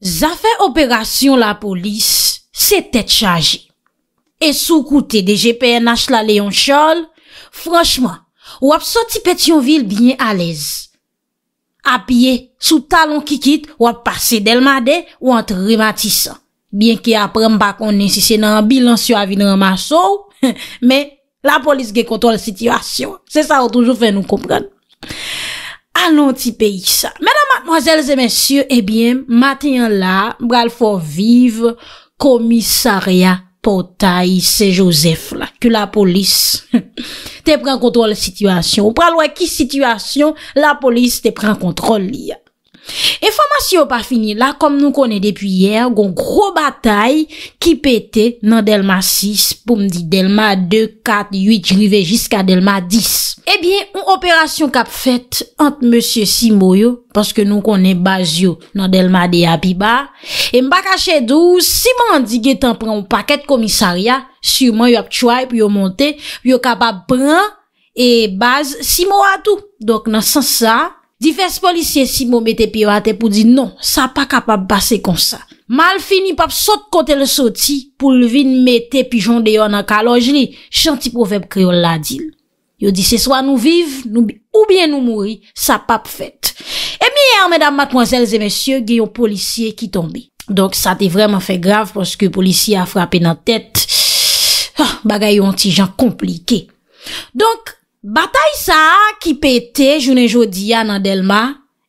Za fe operasyon la polis, se tet chaje. E sou koute de GPNH la leyon chol, franchman, wap so ti pet yon vil bine alez. A piye, sou talon ki kit, wap pase del made, want rematisa. Bien ki aprem pa konen si se nan bilans yo avi nan masow, me la polis ge kontrol situasyon. Se sa wotoujou fe nou kompran. Anon ti pe yisa. Mwazèles e mèsyè, ebyen, matenyan la, mwal fò vive, komisarya potay, se josef la, ki la polis te pren kontrol situasyon, ou pral wè ki situasyon la polis te pren kontrol li ya. E foma si yo pa fini la, kom nou konen depi yer, gon gro batay ki pete nan Delma 6, pou mdi Delma 2, 4, 8, rive jiska Delma 10. E bie, un operasyon kap fet ant Monsie Simo yo, paske nou konen baz yo nan Delma de Abiba, e mba kache 12, Simo an di getan pran ou paket komisaria, si yo man yo ap chwae pou yo monte, yo kapap pran e baz Simo atou. Dok nan sensa, Diferse polisye si mou bon mette piwate pou di non, sa pa kapap basse kon sa. Mal fini, pap sot kote le soti pou lvin mette pijon deyon nan kalonj li. Chanti pou feb kriol la dil. Yo di se swa nou viv, ou bien nou mouri, sa pap fet. E eh miè, madame, mademoiselles et messieurs, gen yon polisye ki tombe. Donk sa te vreman fe grave pwoske polisye a frape nan ah, tete. Bagay yon ti jan komplike. Donk. Bata y sa ki pete jounen jodi ya nan Delma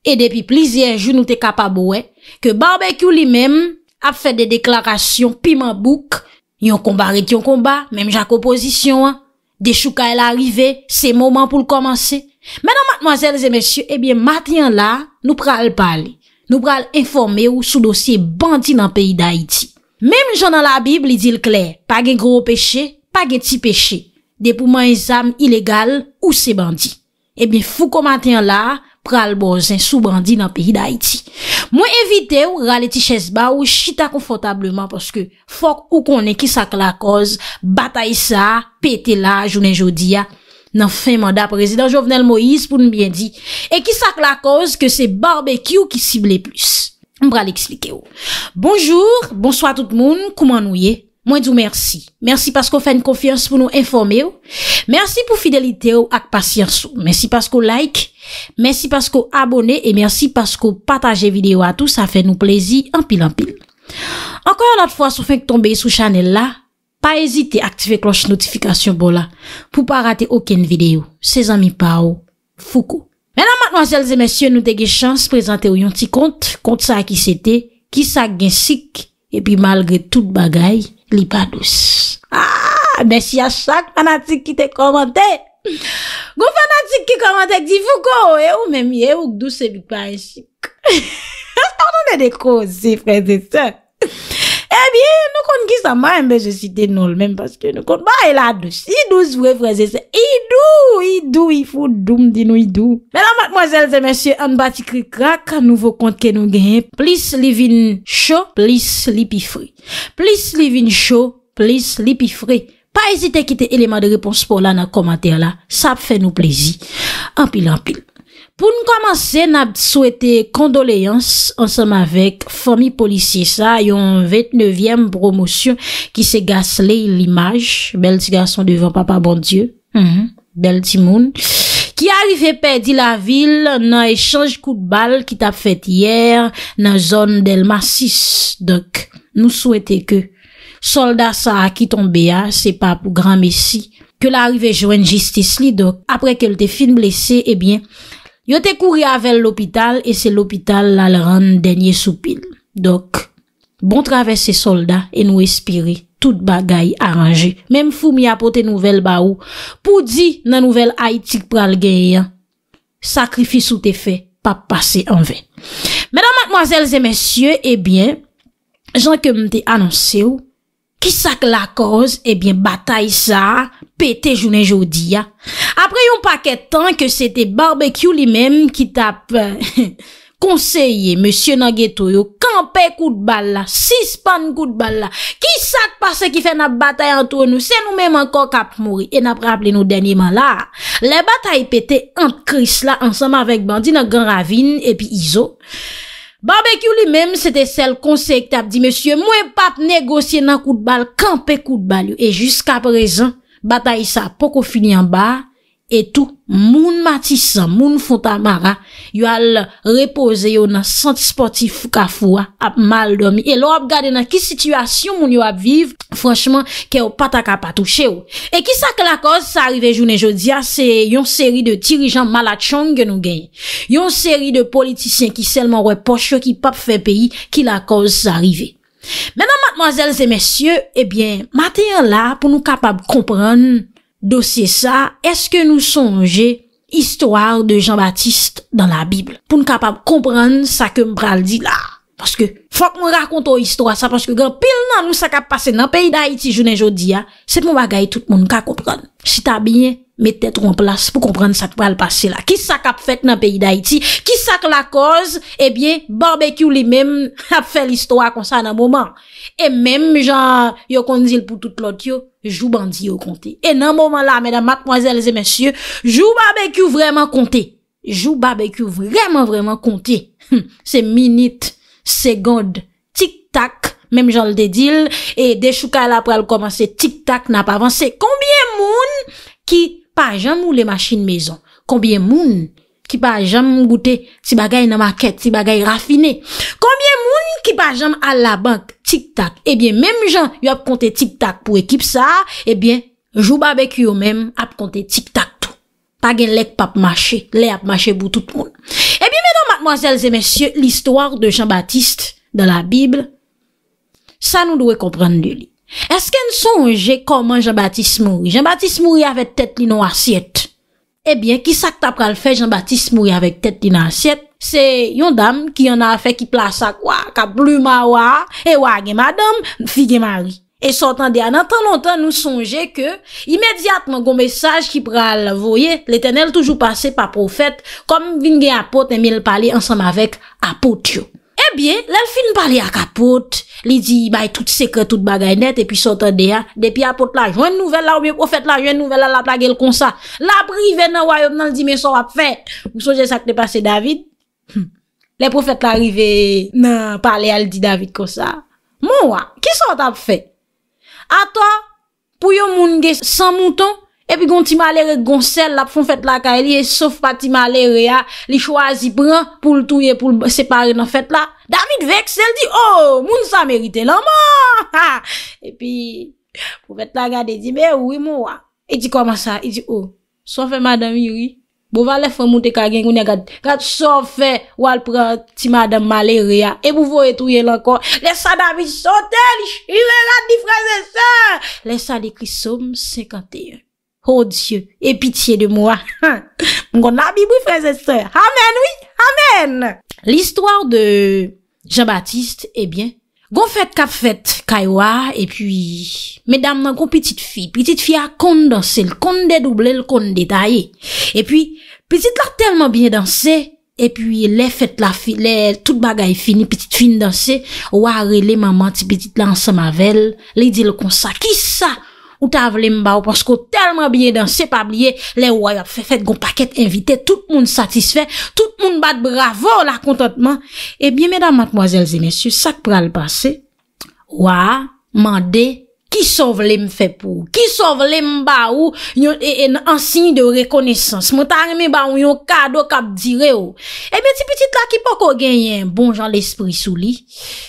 E depi plizien joun nou te kapabowe Ke barbe kyou li mem ap fè de deklarasyon piman bouk Yon kombarek yon komba, mem jak oposisyon De chou ka el arrive, se moman pou l komanse Menan matmazèl zè mèsyou, ebyen eh matyan la nou pral pali Nou pral informe ou sou dosye bandi nan peyi d'Haïti Mem jounan la bib li dil klè, pa gen gro peche, pa gen ti peche depouman y zame ilegal ou se bandi. Ebyen, fou komantyan la, pral bozen sou bandi nan peyi da Haiti. Mwen evite ou rale ti chesba ou chita konfotableman poske fok ou konen ki sak la koz, batay sa, pete la, jounen jodi ya, nan fè manda prezident Jovenel Moïse pou nou byen di. E ki sak la koz ke se barbeky ou ki sible plus. Mbra li ekslike ou. Bonjour, bonsoit tout moun, kouman nou ye? Mwen djou mersi. Mersi paskou fèn konfians pou nou informe ou. Mersi pou fidelite ou ak pasyans ou. Mersi paskou like. Mersi paskou abone. E mersi paskou pataje video a tou. Sa fè nou plezi anpil anpil. Ankoy anot fwa sou fèk tombe sou chanel la. Pa ezite aktive kloche notifikasyon bo la. Pou pa rate oken video. Se zami pa ou. Foukou. Mè nan mwazel zè mèsyon nou te ge chans prezante ou yon ti kont. Kont sa ki sete. Ki sa gen sik. E pi malgre tout bagay. Lipa dous. Ha, besi ya chak fanatik ki te komante. Gou fanatik ki komante, di foukou, e ou men mi e ouk dous se li pa e chik. Stak nou de dekou zi, freze se. Ebyen, eh nou kon ki sa man mbeje si tenol menm paske nou kon. Ba e la dosi, idous vwe fraze se. Idou, idou, ifou doum di nou idou. Mè la madmoazel se mèsyè, an bati kri krak, an nouvo kont ke nou genye. Plis li vin chou, plis li pi fri. Plis li vin chou, plis li pi fri. Pa ezite kite eleman de repons pou lan nan komater la. Sa pfe nou plezi. An pil an pil. Pou nou komanse, nab souwete kondoleyans ansem avek Fomi Polisisa yon 29e promosyon ki se gasle li l'imaj. Bel ti gason devan papa bondye, mhm, bel ti moun, ki arive pedi la vil nan echange kou de bal ki tap fet iyer nan zon del massis. Dok nou souwete ke soldat sa aki ton beya, se pa pou gran messi, ke la arive joen justice li. Dok apre ke l te fin blese, ebyen. Eh Yo te kouri avèl l'opital, e se l'opital la l'ran denye soupil. Dok, bon travè se soldat, e nou espiri, tout bagay aranje. Mem fou mi apote nouvel ba ou, pou di nan nouvel haitik pral genye. Sakrifis ou te fè, pa pase anve. Mèdan matmoazèl zè mèsyè, ebyen, jan ke mte anonse ou, ki sak la kòz, ebyen eh batay sa, pète jounen joudiya, pa ket tan ke sete barbekyou li menm ki tap konseye, euh, monsye nan geto yo, kampe kout bal la, sispan kout bal la, ki sak pa se ki fe nan batay anto nou, se nou menm anko kap mouri, e nap rapple nou denye man la, le batay pete ant kris la, ansam avèk bandi nan gran ravine, e pi izo, barbekyou li menm, sete sel konseye ki tap di, monsye mwen pap negosye nan kout bal, kampe kout bal yo, e jiska prezen, batay sa poko fini an ba, Etou moun matisan, moun fontamara Yo al repose yo nan santisportif fuka fwa ap mal dormi E lo ap gade nan ki situasyon moun yo ap viv Franchman, ke yo pata kap a touche yo E ki sa ke la koz sa arrive jounen jodia Se yon seri de dirijan malachon gen nou gen Yon seri de politisyen ki selman we poche Ki pap fe peyi ki la koz sa arrive Menan matmazelze mesye Ebyen, eh mater la pou nou kapab kompran Dosye sa, eske nou sonje Histoire de Jean-Baptiste Dan la Bible Poun kapap kompran sa ke mpral di la Foske fok moun rakonto histoire sa Foske gen pil nan nou sa kap pase nan pey Da iti jounen jodi ya Set moun bagay tout moun ka kompran Si ta binye Met etro an plas pou komprenne sak pa al pase la. Ki sak ap fet nan peyi da iti? Ki sak la koz? Ebyen, barbekyou li men ap fel istwa konsan nan mouman. E menm jan, yo kondil pou tout lot yo, jou bandi yo kondi. E nan mouman la, mèdèm, matmoazèl zè mèsyè, jou barbekyou vreman kondi. Jou barbekyou vreman vreman kondi. Se minute, se god, tiktak, menm jan l de dil, e de choukal ap pral komanse, tiktak nan pa avanse. Koumbyen moun ki... Pajan mou le machin mezon, konbien moun ki pajan mou goute ti bagay nan maket, ti bagay rafine. Konbien moun ki pajan mou al la bank, tik tak. Ebyen, eh menm jan, yo ap konte tik tak pou ekip sa, ebyen, eh joub abek yo menm ap konte tik tak tou. Pagen lek pa ap mache, lek ap mache bou tout moun. Ebyen, eh menm yo, matmoazels et messieurs, l'histoire de Jean-Baptiste dans la Bible, sa nou dowe komprende de li. Eske n sonje koman Jean-Baptiste Moury? Jean-Baptiste Moury avek tet li nan asyet? Ebyen, ki sak ta pral fe Jean-Baptiste Moury avek tet li nan asyet? Se yon dam ki yon a fe ki plasa kwa? Ka plou mawa, e wage madam, fige mari. E sotan de anantan lontan nou sonje ke imediatman goun mesaj ki pral voye le tenel toujou pase pa profet kom vinge apot eme lpale ansam avek apot yo. Ebyè, eh lèl fin pale ak apote, li di bay tout seke, tout bagay net, epi sot an deyan, depi apote la, jwen nouvel la ou mye profet la, jwen nouvel la la plage l kon sa, la prive nan wayop nan li di me so ap fe, mou soje sak te pase David, lèl profet la rive nan pale al di David kon sa, mou wa, ki so ap fe, atwa pou yo moun ge san mouton, E pi gon ti malere gonsel la pou fon fèt la ka e li e sof pa ti malere ya li chwazi pran pou l touye pou l separe nan fèt la. Damit veksel di oh moun sa merite la moun. E pi pou fèt la gade di me oui mouwa. E di koman sa? E di oh sofe madam yuri. Bova le fè moun te kagen goun e gade sofe wal pran ti madam malere ya. E bovo e touye la kon. Lesa damit sote li chire la di fraze se. Lesa di krisom sekante yun. Oh Diyo, e pitiye de mwa. Mgon la bi bou fran seste. Amen, oui, amen. L'histoire de Jean-Baptiste, ebyen, eh goun fèt kap fèt Kaywa, e pwi medam nan goun piti fwi. Piti fwi a kon dansè, l kon dedoublè, l kon detayè. E pwi, piti la telman binè dansè, e pwi le fèt la fwi, le tout bagay fini, piti fwi nan dansè, ware le mamant, piti lan sa mavel, le di l kon sa, ki sa? Ou ta avle mba ou pasko telman binye dans se pabliye, le woy ap fè fèt goun pakèt invité, tout moun satisfè, tout moun bat bravo, lakontantman. Ebyen, eh mèdam, matmoazèl zè, mèsyou, sak pral pase, waa, mandè, ki so vle mfè pou, ki so vle mba ou, yon en sin de rekonesans, mwen ta reme ba ou yon kado kap dire ou. Ebyen, ti piti la ki poko genyen, bon jan l'esprit sou li,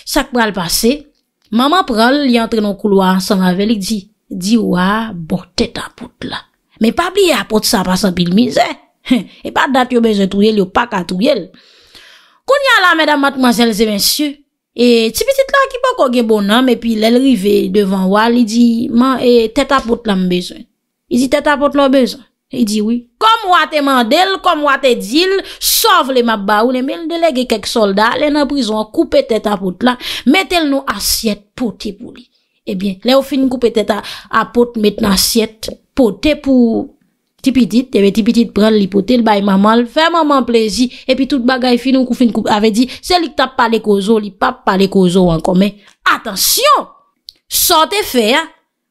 sak pral pase, maman pral li antre nou kouloan, san la velik di, Di wa, bo, tete apote la. Me pa bli apote sa pasan pil mizè. E pa dat yo bezè touyèl, yo paka touyèl. Kounyan la, mèdam, matmanjèl, zè mèsyèl. E tibisit la ki pa kogue bonan, me pi lèl rive devan wal, li di, man, tete apote la mbezè. Li di, tete apote la mbezè. Li di, wè. Kom wate mandel, kom wate dil, sov le mabba ou le mèl delege kek solda, lè nan prison, koupe tete apote la, metel nou asyet pote pou li. Ebyen, eh eh le ou fin kou petet apote met nan siyet, pote pou ti pitit, tebe ti pitit pran li pote, l bay mamal, fè maman plezi, epi tout bagay fin ou kou fin kou ave di, se li tap pale kozo, li pap pale kozo wankome. Atensyon, sote fe ya,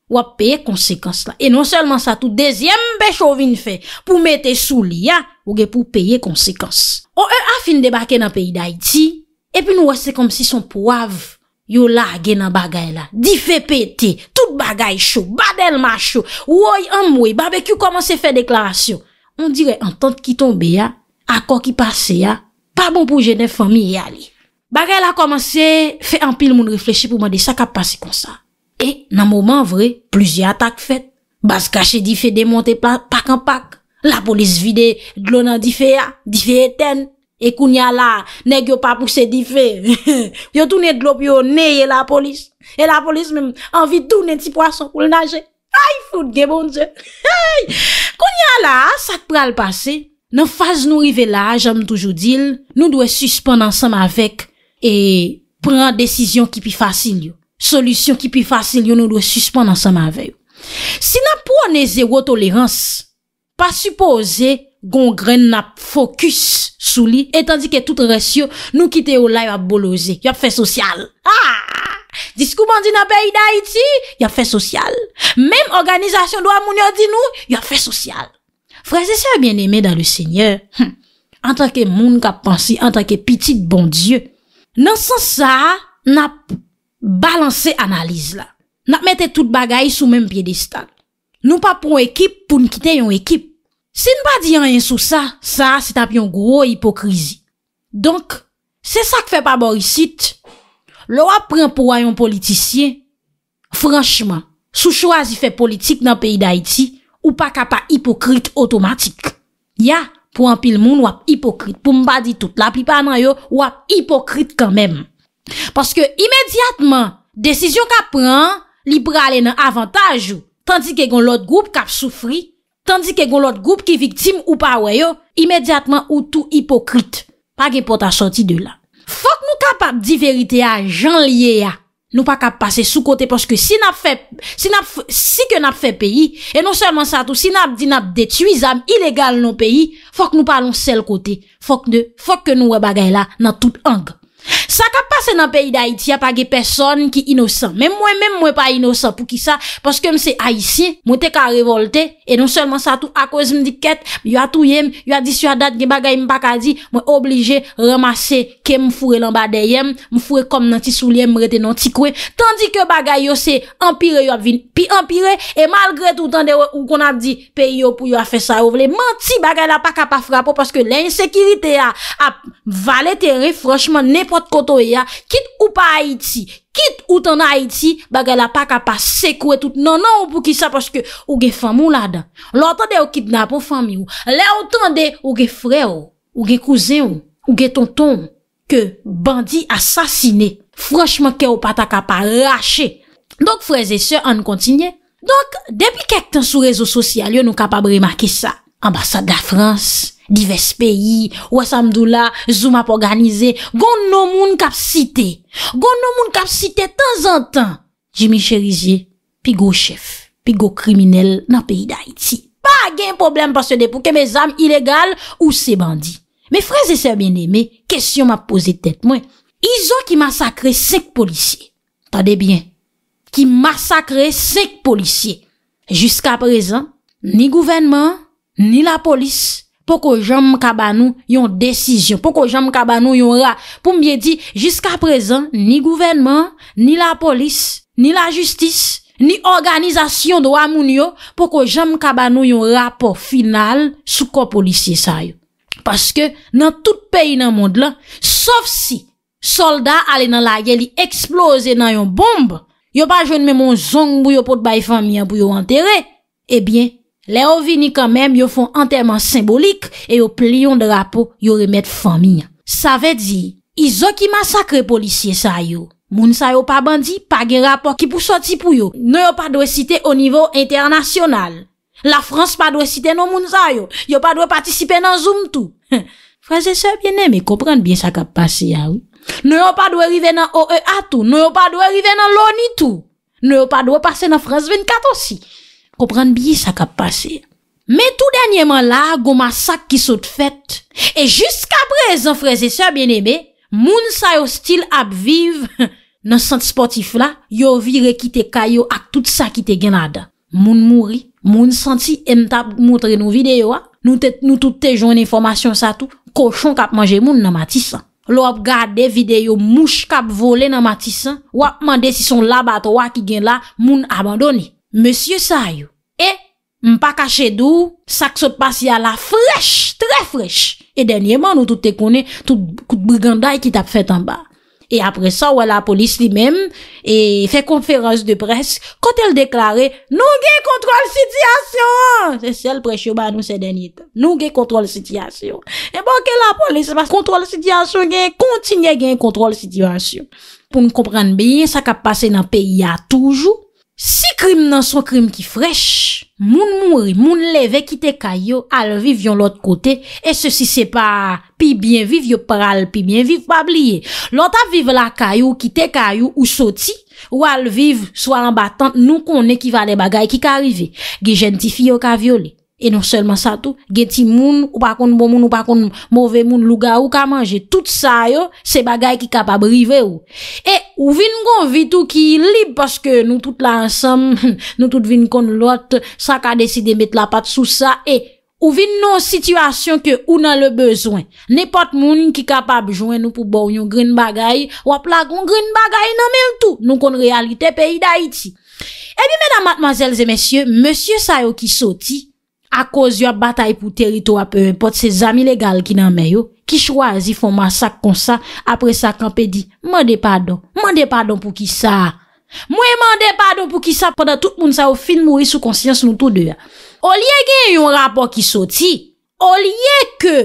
wap peye konsekans la. E non selman sa tout dezyem bechovine fe, pou mette sou li ya, ouge pou peye konsekans. Ou e euh, a fin debake nan peyi da iti, epi nou wase kom si son poav, Yo lage nan bagay la, di fe pete, tout bagay chou, badel ma chou, woy an mwe, barbecue koman se fe deklarasyon. On dire, an tante ki tombe ya, akor ki pase ya, pa bon pou jenef fami ya li. Bagay la koman se, fe an pil moun refleche pou man de sa ka pase konsa. E, nan mouman vre, plusi atak fet, bas gache di fe demonte pak an pak, la polis vide, glona di fe ya, di fe eten. E kounya la, nek yo pa pwese di fe. Yo toune glop yo, neye la polis. E la polis mem, anvi toune ti pwason pou l'naje. Ay, floud ge bon ze. Hey! Kounya la, sa k pra l'pase. Nan faz nou rivela, jame toujou dil, nou dwe suspon ansam avek e pran desisyon ki pi fasil yo. Solusyon ki pi fasil yo, nou dwe suspon ansam avek. Si nan pou ane zero tolerans, pa suppose, Gon gren nap fokus sou li Etan di ke tout resyo Nou kite yo la yo ap boloze Yo ap fe sosyal ah! Disko bandi nap e iday iti Yo ap fe sosyal Mem organizasyon do a moun yo di nou Yo ap fe sosyal Fransese yo a bien eme dan le seigneur An tanke moun kap pansi An tanke pitit bon dieu Nan san sa Nap balanse analize la Nap mette tout bagay sou men pye distan Nou pa pou ekip Poun kite yon ekip Se n ba di an yon sou sa, sa se tap yon gro hipokrizi. Donk, se sa ke fe pa borisit, lo wap pren pou a yon politisyen, franchman, sou choazi fe politik nan peyi da iti, ou pa ka pa hipokrit otomatik. Ya, pou an pil moun wap hipokrit, pou mba di tout la, pi pa nan yo, wap hipokrit kanmen. Paske imediatman, desisyon ka pren, li pre alen an avantajou, tandi ke yon lot group kap soufri, tandi ke goun lot goup ki viktim ou pa wè yo, imediatman ou tou hipokrite. Pake pot a soti de la. Fok nou kapap di verite ya, jan liye ya. Nou pakap pase sou kote, poske si ke nap fè peyi, e non seman sa tou, si nap di nap detuizam, ilegal nou peyi, fok nou palon sel kote. Fok nou, fok ke nou wè bagay la, nan tout anke. sa ka pase nan peyi da iti, ya pa ge peson ki inosan, men mwen men mwen pa inosan pou ki sa, poske mse a iti, mwen te ka revolte, e non selman sa tou a koz mdi ket, yo a tou yem, yo a disyo a dat, ge bagay mpa ka di, mwen oblije ramase ke mfure lan ba de yem, mfure kom nan ti sou yem, mwete nan ti kwe, tandi ke bagay yo se empire, yo a vin pi empire, e malgre toutan de ou kon a di, peyo pou yo a fe sa ou vle, manti bagay la pa ka pa fra pou, poske l'insekirite a valete refroschman, nepot kon E kite ou pa Haiti, kite ou tan Haiti baga la pa kapa sekwe tout nan nan ou pou ki sa Paske ou ge fan mou la dan, le otan de ou kitna pou fan mi ou Le otan de ou ge fre ou, ou ge kouze ou, ou ge tonton Ke bandi asasine, franchman ke ou pata kapa rache Donk freze se an kontinye Donk depi kek tan sou rezo sosyal yo nou kapa brema ki sa Ambasade la France Dives peyi, Ouassam Doula, Zoumap Organize, goun nou moun kap site, goun nou moun kap site tan zan tan, Jimmy Cherizye, pi go chef, pi go kriminel nan peyi da Haiti. Pa gen problem pas se depouke, me zanm ilegal ou se bandi. Me fraze se bien eme, kesyon ma pose tet mwen, izo ki masakre sek policye, tade bien, ki masakre sek policye. Juska prezen, ni gouvenman, ni la polis, pou kou jem mkabanou yon desisyon, pou kou jem mkabanou yon ra, pou mbiye di, jiska prezen, ni gouvenman, ni la polis, ni la justis, ni organizasyon do amoun yo, pou kou jem mkabanou yon rapor final, sou ko polisye sa yo. Paske, nan tout peyi nan mond la, saf si, soldat ale nan la geli, eksplose nan yon bombe, yo pa jenme mwen zong pou yo pot bayi famya, pou yo enterre, e bien, Le ou vini kanmem yo fon anterman simbolik e yo pliyon drapo yo remet fami. Sa ve di, izo ki masakre polisye sa yo. Moun sa yo pa bandi, pagi rapor ki pou soti pou yo. Nou yo pa dwe site o nivou internasyonal. La Frans pa dwe site nou moun sa yo. Yo pa dwe patisipe nan zoom tou. Frans ese bine, me komprende bien sa ka pase ya ou. Nou yo pa dwe rive nan OEA tou. Nou yo pa dwe rive nan LONI tou. Nou yo pa dwe pase nan Frans 24 si. Kopran biye sa kap pase. Me tout danyeman la, goma sak ki sot fèt. E jisk apre zan freze sè bien ebe, moun sa yo stil ap viv. Nan santi sportif la, yo vi rekite kayo ak tout sa kite genada. Moun mouri, moun santi emta ap motre nou videyo a. Nou tout te joun informasyon sa tou, koshon kap manje moun nan matisan. Lop gade videyo mouch kap vole nan matisan, wap mande si son labato waki gen la, moun abandoni. Monsye sa yo, e, eh, mpa kache dou, sak sot pas ya la frech, tre frech. E denye man nou tout te konen, tout kout briganday ki tap fet an ba. E apre sa, wè la polis li men, e, fe konferans de pres, kot el deklare, nou gen kontrol sityasyon. Se sel pres yo ba nou se denye tan, nou gen kontrol sityasyon. E bon ke la polis pas kontrol sityasyon gen, kontinye gen kontrol sityasyon. Pon komprende biye, sak ap pase nan peyi ya toujou, Si krim nan son krim ki frech, moun mouri, moun leve kite kayo, al viv yon lot kote, e se si sepa pi bien viv yo pral, pi bien viv pabliye. Lot aviv la kayo, kite kayo, ou soti, ou al viv, swa an batant, nou konen ki vale bagay ki karive, gi jentifi yo ka viole. E non selman sa tou, geti moun, ou pa kon bon moun, ou pa kon mouve moun, luga ou ka manje. Tout sa yo, se bagay ki kapab rive ou. E, ou vin kon vitou ki libe, paske nou tout la ansam, nou tout vin kon lot, sa ka deside met la pat sou sa. E, ou vin nou situasyon ke ou nan le bezwen. Nepot moun ki kapab jwen nou pou bou yon grin bagay, wap la kon grin bagay nan men tou. Nou kon realite peyi da iti. E bi mena matmazelze mesye, mesye sa yo ki soti. A koz yo a batay pou terito a pewen pot se zami legal ki nan men yo, ki chwazi fon masak kon sa, apre sa kanpe di, mwende padon, mwende padon pou ki sa. Mwen mwende padon pou ki sa, poda tout moun sa ou fin mouri sou konsyans nou tou de ya. O liye gen yon rapor ki soti, o liye ke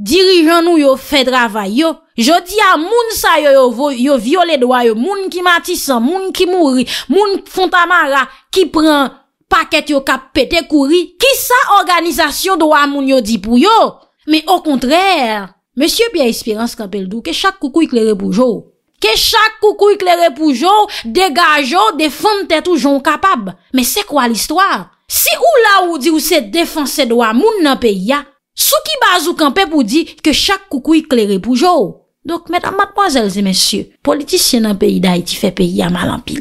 dirijan nou yo fè drava yo, jo di a moun sa yo yo viole dwa yo, moun ki mati sa, moun ki mouri, moun fon tamara ki pren, Pa ket yo kap pete kouri, ki sa organizasyon do a moun yo di pou yo? Me o kontrèr, monsye biya espirans kapel dou ke chak koukou ik lè repoujou. Ke chak koukou ik lè repoujou, degajou, defante toujoun kapab. Me se kwa l'histoire? Si ou la ou di ou se defanse do a moun nan pe ya, sou ki bazou kampè pou di ke chak koukou ik lè repoujou. Dok, mèdam matmozèl zè mèsyè, politisyen nan peyi da iti fè peyi ya malampil.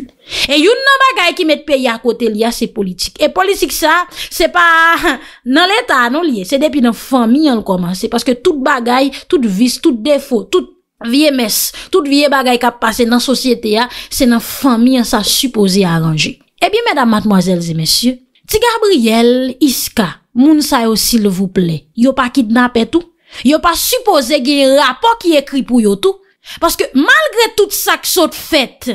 E yon nan bagay ki met peyi ya kote li ya, se politik. E politik sa, se pa nan lèta, non liye. Se depi nan fami an lè komanse. Se paske tout bagay, tout vis, tout defo, tout vie mes, tout vie bagay ka pase nan sosyete ya, se nan fami an sa supose a ranje. E bi mèdam matmozèl zè mèsyè, tiga abriyèl, iska, moun sa yo si lè voup lè, yo pa kidnap etou. Yo pa suppose genye rapor ki ekri pou yo tou Paske malgre tout sa ksot fèt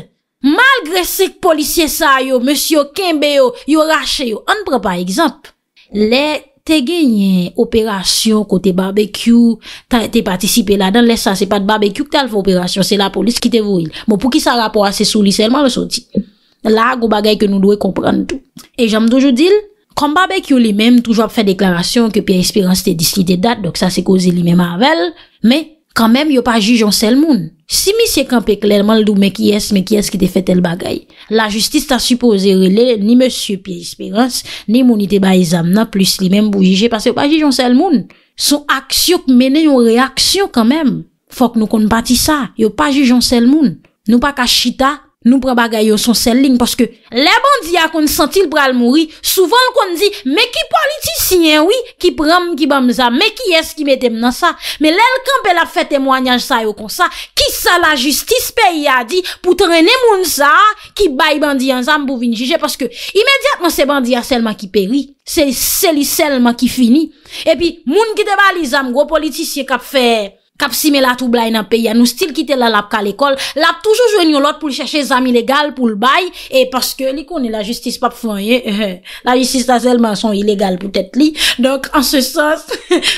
Malgre sek polisye sa yo Monsi yo kenbe yo Yo rache yo On ne pre pa ekzamp Le te genye operasyon Kote barbekyou Te patisipe la dan Lesa se pa de barbekyou kte alf operasyon Se la polis ki te vouil Bon pou ki sa rapor ase souli Selman resoti La go bagay ke nou dwe kompran tout E jame doujou dil Kambabèk yo li mèm toujwa pou fè deklarasyon ke Pierre-Espérance te disli de dat, dok sa se kozi li mèm avèl, mè, kambèm yo pa jujon sel moun. Si misye kampè klerman ldou mèk yes, mèk yes ki te fè tel bagay, la justis ta supose rele ni M. Pierre-Espérance, ni mounite ba izamna plus li mèm bou juje, pas yo pa jujon sel moun. Sou aksyon mènen yon reaksyon kambèm. Fòk nou kon bati sa, yo pa jujon sel moun. Nou pa ka chita. Nou pre bagay yo son sel lin, paske le bandiya kon sentil pre al mouri, souvan kon di, me ki politisyen wii, ki prem ki bam zan, me ki yes ki metem nan sa, me lel kampel ap fe temwanyan sa yo kon sa, ki sa la justis pe yadi, pou trene moun sa, ki bay bandiya zan pou vin jije, paske imediatman se bandiya selman ki peri, se li selman ki fini, epi moun ki deba li zan, gro politisyen kap fe... Kap si me la tou blay nan peyi anou stil kite la lap ka l'ekol. Lap toujou jwen yon lot pou li chèche zam ilégal pou l'bay. E paske li konen la justice pa pou fwenye. La justice tasèl man son ilégal pou tèt li. Donk an se sos,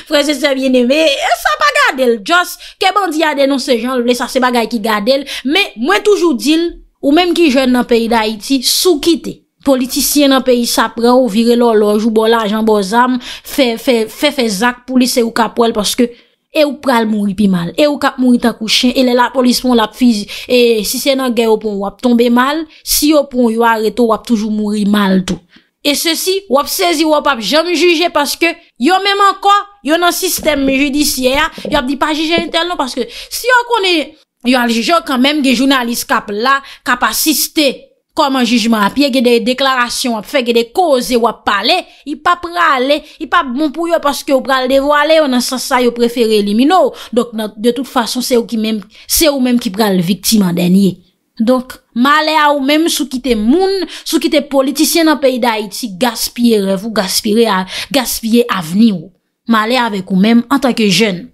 prese se vyen eme. E sa pa gade l'jos. Ke bandi ya denon se jan, le sa se bagay ki gade l. Me mwen toujou dil, ou menm ki jwen nan peyi da iti, sou kite. Politisyen nan peyi sa pran ou vire lor lojou bolajan bo zam. Fè fè zak pou lise ou kapol paske... E ou pral mouri pi mal, e ou kap mouri takou chen, e le la polis pon lap fiz, e si senan gen yo pon wap tombe mal, si yo pon yo areto wap toujou mouri mal tou. E se si, wap sezi, wap ap jom juje paske, yo menman kwa, yo nan sistem judisiye ya, yo ap di pa juje intel non paske, si yo konen, yo aljoujou kan menm ge jounalist kap la, kap asiste. Koman jijman apye, ge de deklarasyon ap fe, ge de koze ou ap pale, i pa prale, i pa bon pou yo paske ou prale devole, ou nan sa sa yo preferi elimino. Dok de tout fason, se ou menm ki prale viktim an denye. Dok, male a ou menm sou ki te moun, sou ki te politisyen an peyi da Haiti, gaspye rev ou gaspye aveni ou. Male a avek ou menm an tanke jen.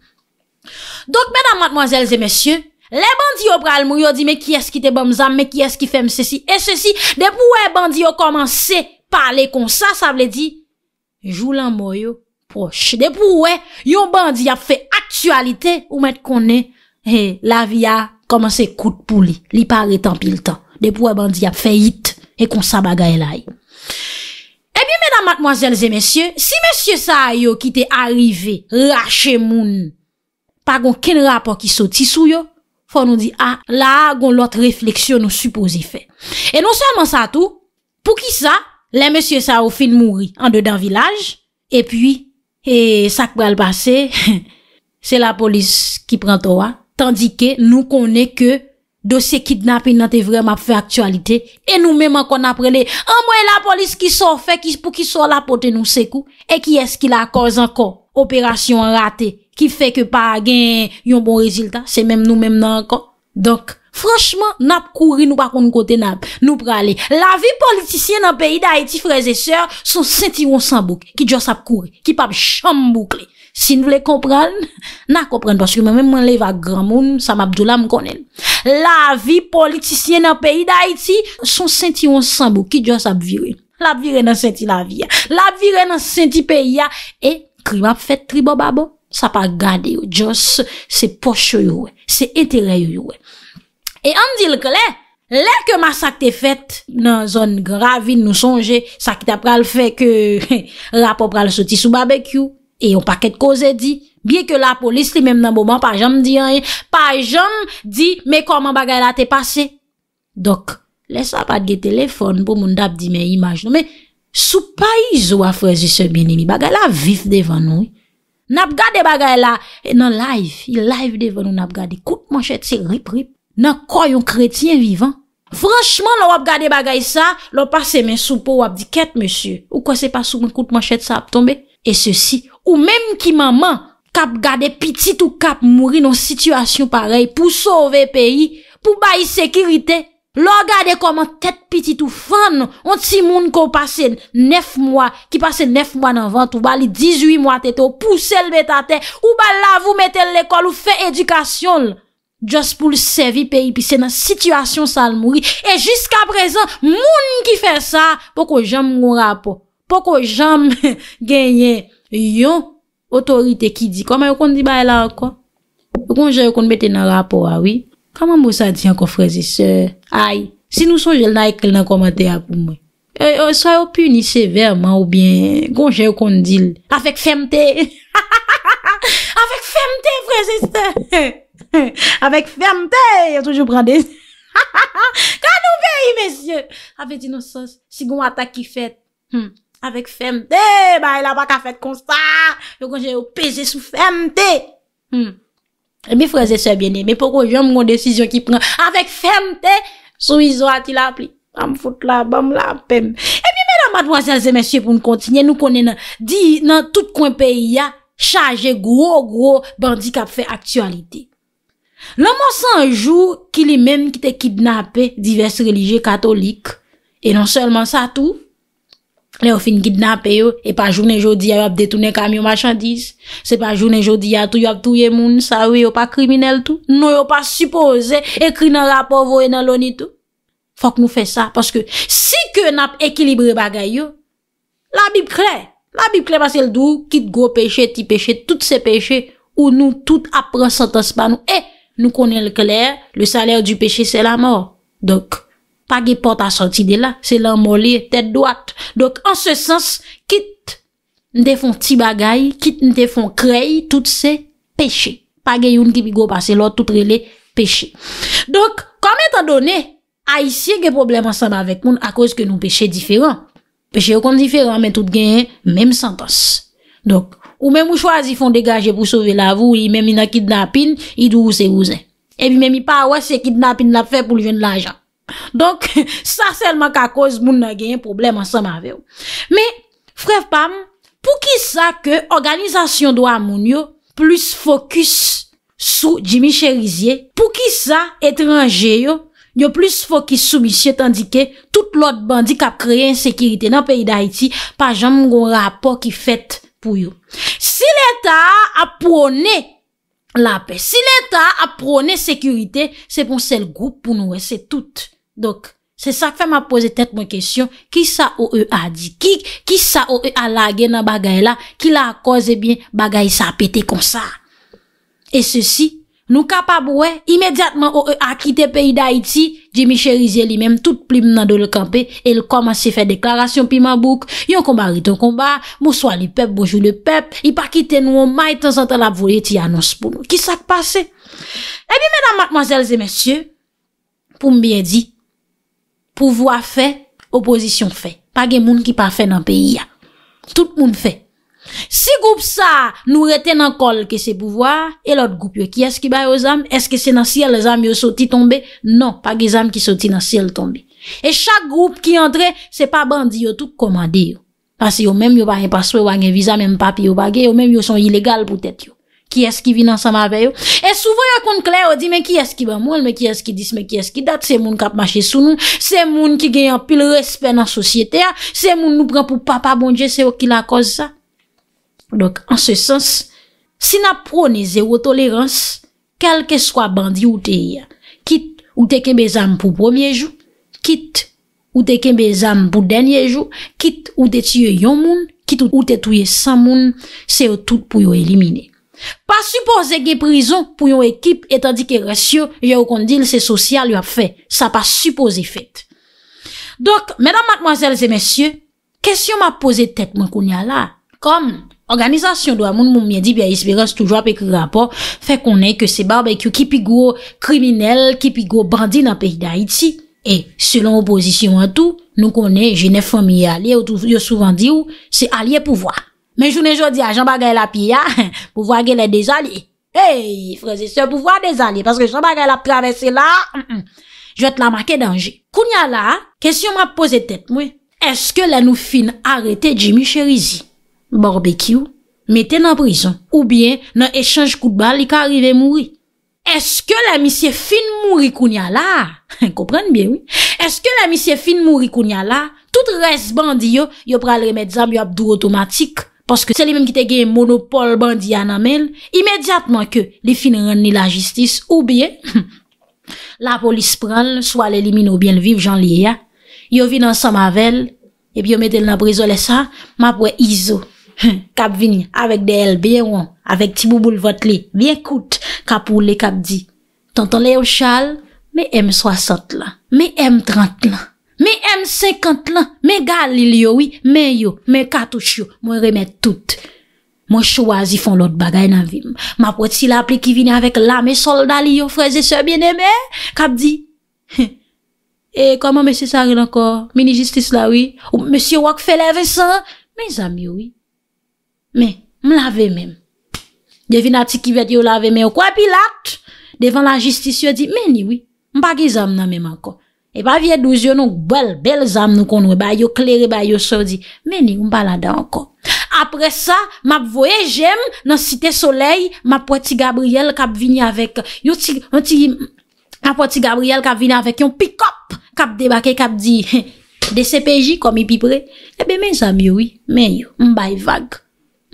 Dok, menan matmoazelze mesyye, Le bandi yo pral mou yo di me ki eski te bom zam, me ki eski fem se si e se si. Depou e bandi yo komanse pale kon sa, sa vle di, joulan mou yo, poche. Depou e, yon bandi ap fe aktualite, ou met konen, la vi a komanse kout pou li. Li pare tan pil tan. Depou e bandi ap fe hit, e kon sa bagay lai. E bi menan matmoazelze mensyen, si mensyen sa yo ki te arrive, rache moun, pa gon ken rapor ki so tisu yo, Fò nou di, a, ah, la, gon lot refleksyon nou suposifè. E nou sa man sa tou, pou ki sa, le mèsyè sa ou fin mouri, an de dan vilaj, e pi, e sak bèl basè, se la polis ki pren towa, tandike nou konè ke dosye kidnap inante vreman pou fè aktualite, e nou mèman kon aprele, an ah, mwen la polis ki sor fè, pou ki sor la pote nou sekou, e ki esk ki la akòz anko, operasyon rate, ki fe ke pa gen yon bon rezilta, se menm nou menm nan ankon. Donk, fransman, nap kouri nou pa kon nou kote nap, nou prale. La vi politisyen nan peyi da iti freze sèr, son sentiron sanbouke, ki djons ap kouri, ki pap chamboukle. Si nou le kompran, nan kompran paske menm mwen lev a gran moun, sa mabdou la mkonen. La vi politisyen nan peyi da iti, son sentiron sanbouke, ki djons ap vire. La vire nan senti la vya. La vire nan senti peyi ya. E, kri map fet tri bo babo. Sa pa gade yo, jos, se poche yo yo, se etere yo yo. E an di lè, lè ke masak te fet nan zon gravi nou sonje, sa ki ta pral fe ke rapop pral soti sou babek yo, e yon paket koze di, bie ke la polis li menm nan boman pa jom di an, pa jom di, me koman bagay la te pase. Dok, lè sa pat ge telefon pou moun dab di me imaj nou, me sou paiz ou a fwezi se bini mi, bagay la vif devan noui, Nap gade bagay la, e nan laif, e laif de venou nap gade kout manchet se rip rip, nan koyon kretien vivan. Franchman lò wap gade bagay sa, lò pa semen sou pou wap di ket monsye, ou kwa se pa sou moun kout manchet sa ap tombe. E se si, ou menm ki maman, kap gade pitit ou kap mouri nan situasyon parey, pou sove peyi, pou bayi sekirite. Lo gade kom an tet pitit ou fan, an ti moun ko pase nef mwa, ki pase nef mwa nan vant, ou bali 18 mwa tete, ou puse l betate, ou bala vou metel l ekol, ou fe edikasyon l. Just pou l sevi peyi, pi se nan situasyon salmouri. E jiska prezan, moun ki fe sa, poko jam moun rapo. Poko jam genye yon otorite ki di. Koma yo kon di bay la akon? Yo kon je yo kon bete nan rapo awi? Kama mou sa di an kon frezise? Ay, si nou son jel nan ek l nan komante apou mwen. E, e, sa yo puni severman ou bien gongen yo kondil. Awek femte! Ha ha ha ha ha! Awek femte frezise! He he he! Awek femte! Yo toujou brande! Ha ha ha ha! Kan ou beyi mesye? Awek dinosos, si goun atakifet. Hmm. Awek femte! Ba e la baka fet konsa! Yo gongen yo peze sou femte! Hmm. E mi fraze se biene, me poko jom kon desisyon ki pren avèk fermte sou izwa ki la ap li. Am foute la, bam la apem. E eh mi mè la madwazen zemesye pou nou kontinye nou konnen nan tout konn peyi ya chaje gro gro bandik ap fè aktualite. Laman sa anjou ki li menm ki te kidnapè divers religye katolik, e non selman sa tou. Le ou fin gidnape yo, e pa jounen joudi a yo ap detounen kamyon machandise. Se pa jounen joudi a tou yo ap touye moun, sa ou e yo pa kriminel tou. Nou yo pa suppose ekri nan rapor voye nan loni tou. Fok nou fe sa, paske si ke nap ekilibre bagay yo, la bib kle, la bib kle basel dou, kit gro peche, ti peche, tout se peche, ou nou tout ap rasantas pa nou. E, nou konen le kler, le saler du peche se la mor, dok. pa ge port a soti de la, se lan moli, tet doat. Dok, an se sens, kit, nte fon ti bagay, kit, nte fon krey, tout se peche. Pa ge yon ki bi go pase lor, tout re le peche. Dok, kame ta done, a isye ge problem ansan da vek moun, a koz ke nou peche diferan. Peche yo kon diferan, men tout gen, men sentans. Dok, ou men mou chwazi fon degaje pou sove la vou, e mi men mi nan kidnapin, e dou ou se rouzen. E mi men mi pa wese kidnapin la fe pou lwen l'anjan. Donk, sa selman ka koz moun nan genye problem ansan ma veyo. Me, fref pam, pou ki sa ke organizasyon do amoun yo plus fokus sou Jimmy Cherizye, pou ki sa etranje yo, yo plus fokus sou Miche, tandike tout lot bandi kap kreye en sekirite nan peyi da iti, pajan moun goun rapor ki fet pou yo. Si l'Etat ap rone la pe, si l'Etat ap rone sekirite, se pon sel goup pou nou wese tout. Donk, se sa fèm a pose tèt mwen kèsyon, ki sa o e a di? Ki sa o e a lage nan bagay la? Ki la a koze bin bagay sa apete kon sa? E se si, nou kapab wè, imediatman o e a kite peyi da iti, di miche rize li mèm tout plim nan do le kampe, el koma se fè deklarasyon pi mabouk, yon kon bari ton kon bar, mou swa li pep, bonjou li pep, i pa kite nou wè, mai tan san tan la vwoye ti anons pou nou. Ki sa k'pase? E bi mèdame, mademoiselles et messieurs, pou mbyen di, Pouvoi fè, opozisyon fè. Page moun ki pa fè nan peyi ya. Tout moun fè. Si goup sa nou reten nan kol ke se pouvoi, elot goup yo ki eske ba yo zam, eske se nan siel zam yo soti tombe, non, page zam ki soti nan siel tombe. E chak goup ki entre, se pa bandi yo tout komadi yo. Pase yo menm yo ba yon paswe wange visa menm papi yo bagè, yo menm yo son ilegal pou tèt yo. Ki eski vi nan sa mabè yo? E souvo ya konk lè, yo di men ki eski bè moun, men ki eski dis, men ki eski dat, se moun kap mache sou nou, se moun ki genyan pil respè nan sosyete ya, se moun nou pran pou papa bonje, se yo ki la koz sa. Dok, an se sens, si na prone zero tolérans, kelke swa bandi ou te yè, kit ou te kembe zam pou pwomye jou, kit ou te kembe zam pou denye jou, kit ou te tiyè yon moun, kit ou te tiyè san moun, se yo tout pou yo elimine. Pa suppose ge prison pou yon ekip etan di ke rasyon yon kondil se sosyal yon ap fe. Sa pa suppose fet. Dok, mèdam, matmoazèl, zè mensyon, kèsyon ma pose tek mwen kon ya la? Kom, organizasyon do amoun moun mièdi bya isperans toujwa pekri rapor fe konè ke se barbe ki yo kipi gwo kriminel, kipi gwo bandi nan pekri da iti e, selon oposisyon an tou, nou konè jene fomye aliye ou tou yo souvan di ou se aliye pou vwa. Men jounen jodi a jan bagay la pi ya, pou vwa ge le dezali. Hey, freze se pou vwa dezali, paske jan bagay la pravese mm, mm. la, jwet la make denje. Kounya la, kesyon ma pose tet mwen. Eske la nou fin arete Jimmy Cherizi? Barbekyou, mette nan prison, ou bien nan eshanj kout bali ka arrive mouri. Eske la misye fin mouri kounya la? Kouprende bien, oui. Eske la misye fin mouri kounya la? Tout res bandi yo, yo pral remet zamb yo apdou otomatik. Paske se li menm ki te gen monopol bandi anamel, imedjatman ke li fin renni la jistis ou bie. La polis pran, swa li elimine ou bie l'viv jan li ya. Yo vin ansan ma vel, epi yo metel nan brezo le sa, ma pou e izo. Kap vini, avek de el bie wan, avek ti mou mou l vot li, bie kout, kap ou le kap di. Tonton le yo chal, me em 60 la, me em 30 la. Me M50 lan, me Galileo wè, me yo, me Katouch yo, mwen remè tout. Mwen chwazi fon lot bagay nan vim. Ma poti la pli ki vini avèk la, me soldali yo, freze se bine mè, kap di. E, koman mè se sarè nan kor? Mini justice la wè? Ou mè si wak fè lè vè sa? Mè zami wè. Mè, mè la vè mèm. Devina ti ki vè di yo la vè mè, wè kwa pilat? Devan la justice yo di, meni wè, mpa gizam nan mèm akor. E ba vie douzyon nou, bel, bel zam nou konwe, ba yo kleri, e ba yo so di, meni, mbalada anko. Apre sa, map voye jem nan site soley, map poti Gabriel kap vini avek, yon ti, yon ti, map poti Gabriel kap vini avek, yon pikop, kap debake, kap di, de sepeji komi pipre. E be men zam yoi, men yo, mbay vag,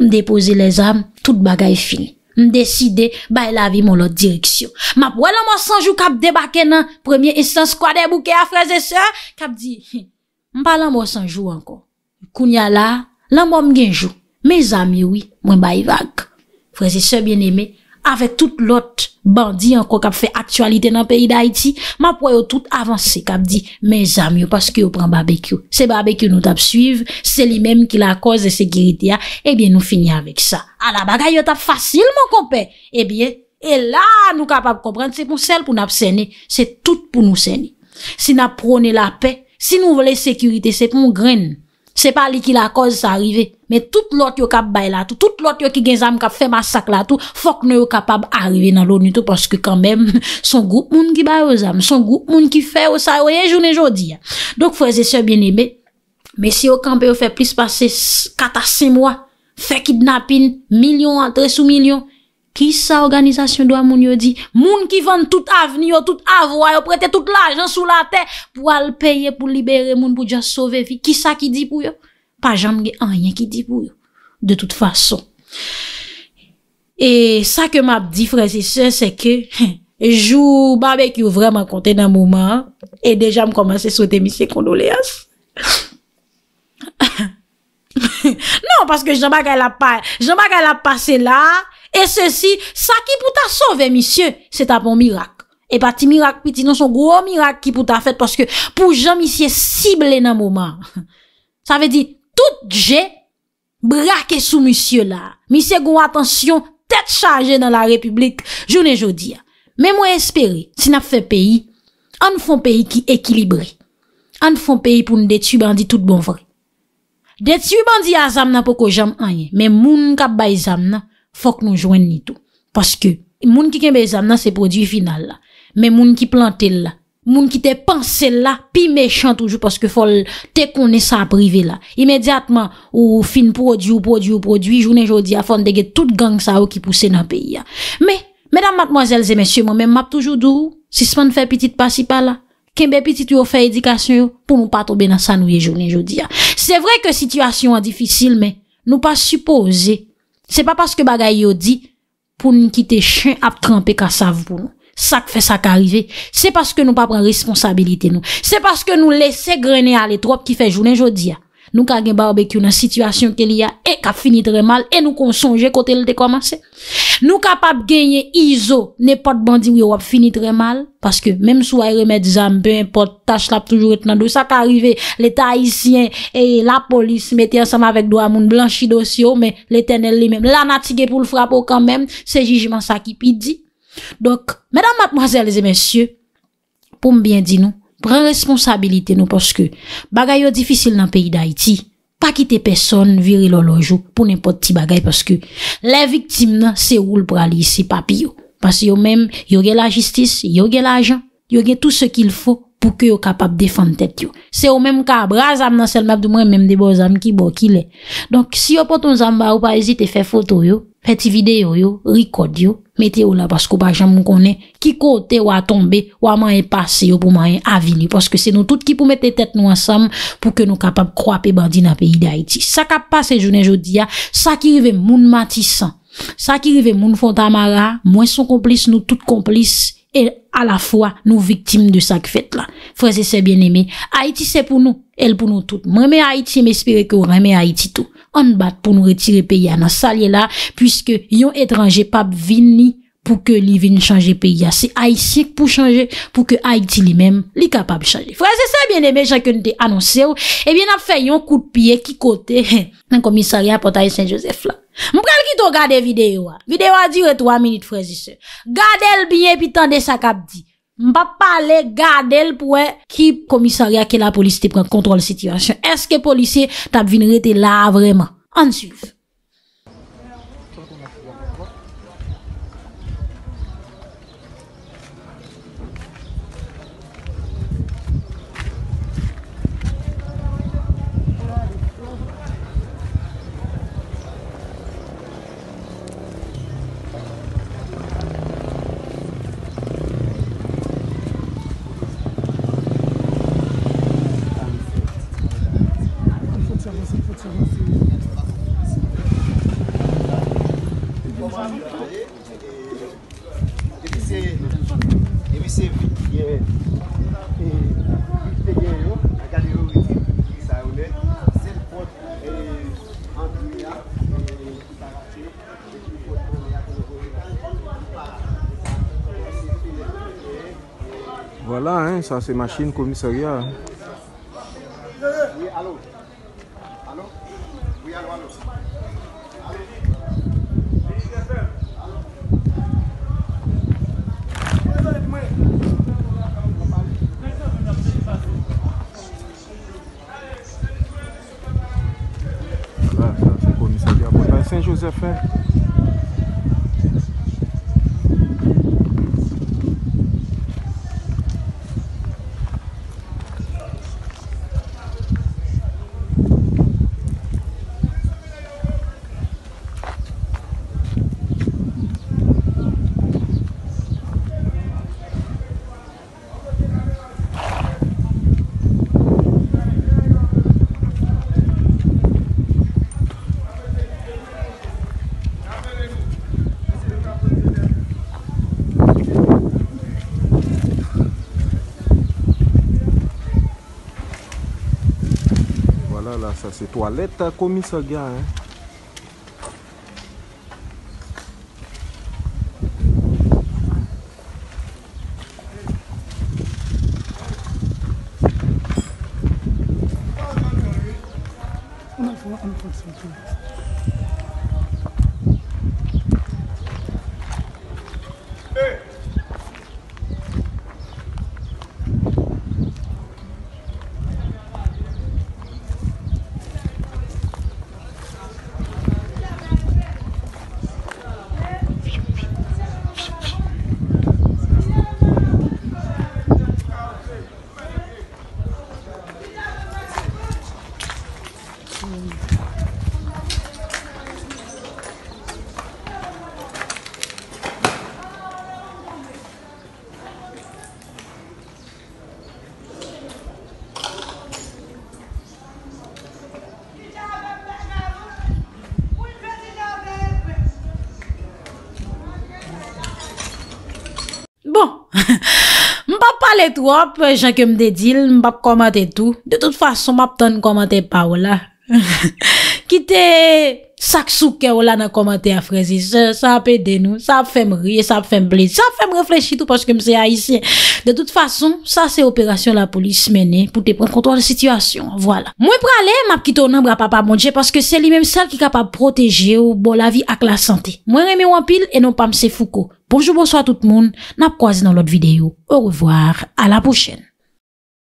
mdepoze le zam, tout bagay fili. m deside bay lavi moun lot direksyon. Map wè lan m wosanjou kap debake nan premier instance kwa den bouke a freze se, kap di, m pa lan m wosanjou ankon. Koun ya la, lan m wom genjou. Me zami wii, mwen bayi vak. Freze se bien eme, Avek tout lot bandi anko kap fe aktualite nan peyi da iti, ma pou yo tout avanse kap di, me zami yo paske eh yo pran barbekyo. Se barbekyo nou tap suive, se li menm ki la koz de sekirite ya, ebyen nou fini avek sa. A la bagay yo tap fasil, mon kompe. Ebyen, e la nou kap ap komprende, se pou sel pou nou ap sene, se tout pou nou sene. Si nou prone la pe, si nou vole sekirite, se pou nou grenne. Se pa li ki la koz sa arrive. Me tout lot yo kap bay la tou. Tout lot yo ki gen zam kap fe masak la tou. Fok nou yo kapab arrive nan louni tou. Paske kanbem son goup moun ki bay yo zam. Son goup moun ki fe yo sa. Oye jounen joudi ya. Dok fweze se bien ebe. Me si yo kanpe yo fe plis pase katase mwa. Fek idnapin. Milyon antre sou milyon. Ki sa organizasyon do a moun yo di? Moun ki vande tout avni yo, tout avwa yo, prete tout l'ajan sou la te, pou al peye, pou libere moun, pou dja sove fi. Ki sa ki di pou yo? Pa jam ge anyen ki di pou yo. De tout fason. E sa ke m ap difrezi se, se ke, jou babek yo vreman konte nan mouman, e deja m komanse sou temisye kondoleas. Non, paske jama kwa la pase la, Bon e se non, si, sa ki pou ta sove, misye, se ta pon mirak. E pa ti mirak, pi ti nan son gro mirak ki pou ta fet, paske pou jan misye sible nan mouman. Sa ve di, tout je brake sou misye la. Misye goun atensyon, tet chaje nan la republik, jounen joudia. Men mwen espere, si nap fe peyi, an fon peyi ki ekilibre. An fon peyi pou nou detu bandi tout bon vre. Detu bandi a zam nan poko jam anye, men moun kap bay zam nan, Fok nou jwen ni tou. Paske, moun ki kembe zan nan se prodwi final la. Men moun ki plante la. Moun ki te panse la. Pi mechant toujou paske fol te konen sa aprive la. Imediatman ou fin prodwi ou prodwi ou prodwi. Jounen jodi a fon dege tout gang sa ou ki pousse nan peyi ya. Men, menam matmoazelze, men sye, men map toujou dou. Si seman fè pitit pasipa la. Kembe pitit yo fè edikasyon yo. Pou nou patoube nan sa nou ye jounen jodi ya. Se vre ke situasyon an difisil men. Nou pa suppose. Se pa paske bagay yo di pou nou kite chen ap trempè ka sav pou nou. Sak fe sak arive. Se paske nou pa pren responsabilite nou. Se paske nou lese grene a le trop ki fe jounen jodi ya. Nou ka gen barbecue nan situasyon ke li ya e ka fini tre mal e nou kon sonje kote l de komanse. Nou kapap genye izo ne pot bandi ou yo wap fini tre mal. Paske menm sou ay remèd zanm ben pot tach lap toujou et nan do. Sa ka arrive le tahisyen e la polis metye ansam avèk do amoun blanchi dosyo men l eten el li menm. La natige pou l frapo kan menm se jijiman sa ki pi di. Dok menam matmouazè alèzè mensyè pou mbyen di nou. Pren responsabilite nou paske bagay yo difisil nan peyi da iti. Pa kite peson virilolojou pou ne pot ti bagay paske le viktim nan se oul pou ali si papi yo. Paske yo men yo ge la jistis, yo ge la jan, yo ge tout se kil fow. pou ke yo kapap defan tet yo. Se yo menm ka braz am nan sel map, di menm debo zam ki bo ki le. Donk si yo poton zam ba, yo pa ezite fe foto yo, fe ti video yo, rekod yo, mete yo la, pasko pa jaman konen, ki kote yo a tombe, yo a manye pase yo, pou manye avini. Poske se nou tout ki pou mette tet nou asam, pou ke nou kapap kwape bandi na peyi da iti. Sa kap pase jounen jodi ya, sa ki rive moun matisan, sa ki rive moun fontamara, mwen son komplis, nou tout komplis, e... A la fwa nou viktim de sak fèt la. Fwese se bien eme. Haiti se pou nou. El pou nou tout. Mweme Haiti m espere ke wweme Haiti tout. An bat pou nou retire peyi an. An salye la. Pwiske yon etranje pap vin ni. pou ke li vin chanje pe yase. Ay sièk pou chanje pou ke ay di li mèm li kapab chanje. Frèze se, eh bien emè, chanke nou te anonsè ou, e bien ap fè yon kou de piye ki kote, nan komissaria potay Saint-Joseph la. Mwen pral ki tou gade videyo a. Videyo a dire 3 minute, frèze se. Gade el biye pi tande sa kap di. Mwen pa pale, gade el pouè ki komissaria ke la polisi te pren kontrol sitivasyon. Eske polisi tap vin rete la vreman. An suif. ça c'est machine commissariat. ça c'est toilette à euh, commis Hein. Wop, jank yo mde dil, mbap komante tou De tout fason, mbap ton komante pa wola Kite... Sak sou kè ou la nan komante a frezi, sa apè denou, sa ap fèm rie, sa ap fèm blè, sa ap fèm reflechitou paske mse a isye. De tout fason, sa se operasyon la polis menè pou te pren kontwa de situasyon, wala. Mwen pralè, map kito nan bra pa pa bondje, paske se li menm sel ki ka pa proteje ou bon la vi ak la sante. Mwen reme wampil, e non pa mse fouko. Bonjou, bonsoit tout moun, nap kwa zi nan lot videyo. Ou revoir, a la pouchen.